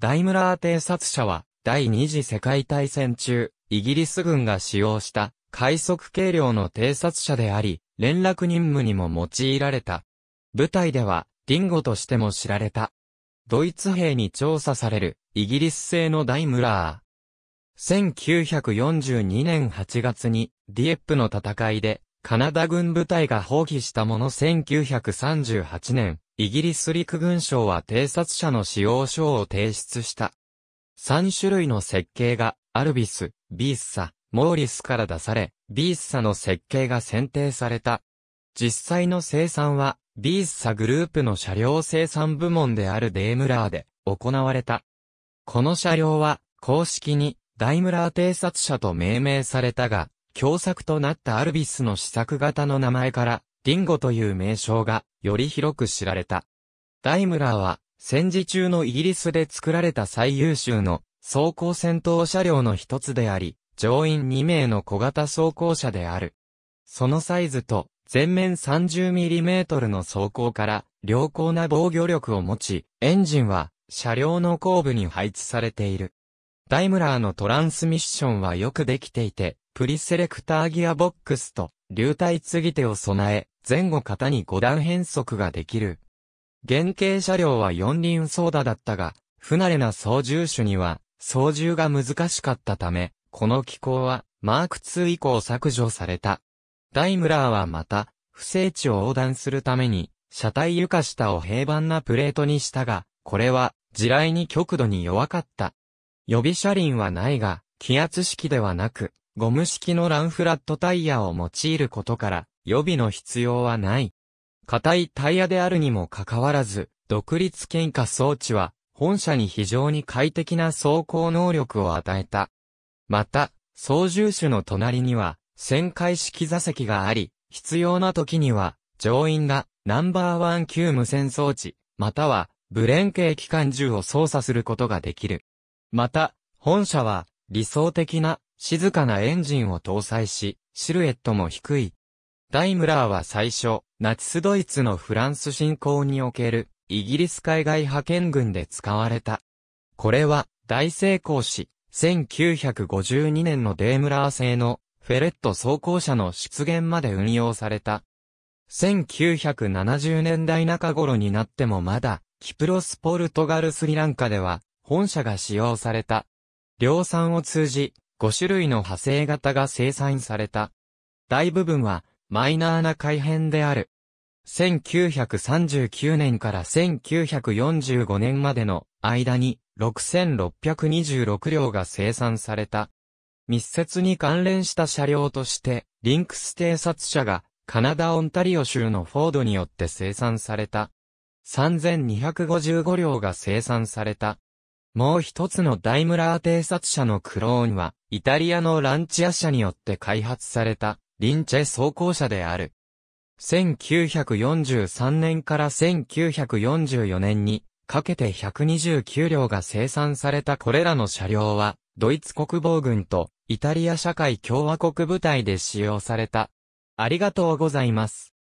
ダイムラー偵察車は、第二次世界大戦中、イギリス軍が使用した、快速軽量の偵察車であり、連絡任務にも用いられた。部隊では、ディンゴとしても知られた。ドイツ兵に調査される、イギリス製のダイムラー。1942年8月に、ディエップの戦いで、カナダ軍部隊が放棄したもの1938年、イギリス陸軍省は偵察者の使用書を提出した。3種類の設計が、アルビス、ビースサ、モーリスから出され、ビースサの設計が選定された。実際の生産は、ビースサグループの車両生産部門であるデイムラーで行われた。この車両は、公式に、ダイムラー偵察車と命名されたが、共作となったアルビスの試作型の名前から、リンゴという名称がより広く知られた。ダイムラーは戦時中のイギリスで作られた最優秀の装甲戦闘車両の一つであり、乗員2名の小型装甲車である。そのサイズと全面 30mm の装甲から良好な防御力を持ち、エンジンは車両の後部に配置されている。ダイムラーのトランスミッションはよくできていて、プリセレクターギアボックスと流体継ぎ手を備え、前後型に5段変速ができる。原型車両は四輪ソーダだったが、不慣れな操縦手には、操縦が難しかったため、この機構は、マーク2以降削除された。ダイムラーはまた、不整地を横断するために、車体床下を平板なプレートにしたが、これは、地雷に極度に弱かった。予備車輪はないが、気圧式ではなく、ゴム式のランフラットタイヤを用いることから、予備の必要はない。硬いタイヤであるにもかかわらず、独立喧嘩装置は、本社に非常に快適な走行能力を与えた。また、操縦手の隣には、旋回式座席があり、必要な時には、乗員がナンバーワン級無線装置、または、ブレン系機関銃を操作することができる。また、本社は、理想的な静かなエンジンを搭載し、シルエットも低い。ダイムラーは最初、ナチスドイツのフランス侵攻における、イギリス海外派遣軍で使われた。これは、大成功し、1952年のデームラー製のフェレット装甲車の出現まで運用された。1970年代中頃になってもまだ、キプロスポルトガルスリランカでは、本社が使用された。量産を通じ、5種類の派生型が生産された。大部分はマイナーな改変である。1939年から1945年までの間に6626両が生産された。密接に関連した車両として、リンクス偵察車がカナダ・オンタリオ州のフォードによって生産された。3255両が生産された。もう一つのダイムラー偵察車のクローンは、イタリアのランチア社によって開発された、リンチェ装甲車である。1943年から1944年に、かけて129両が生産されたこれらの車両は、ドイツ国防軍とイタリア社会共和国部隊で使用された。ありがとうございます。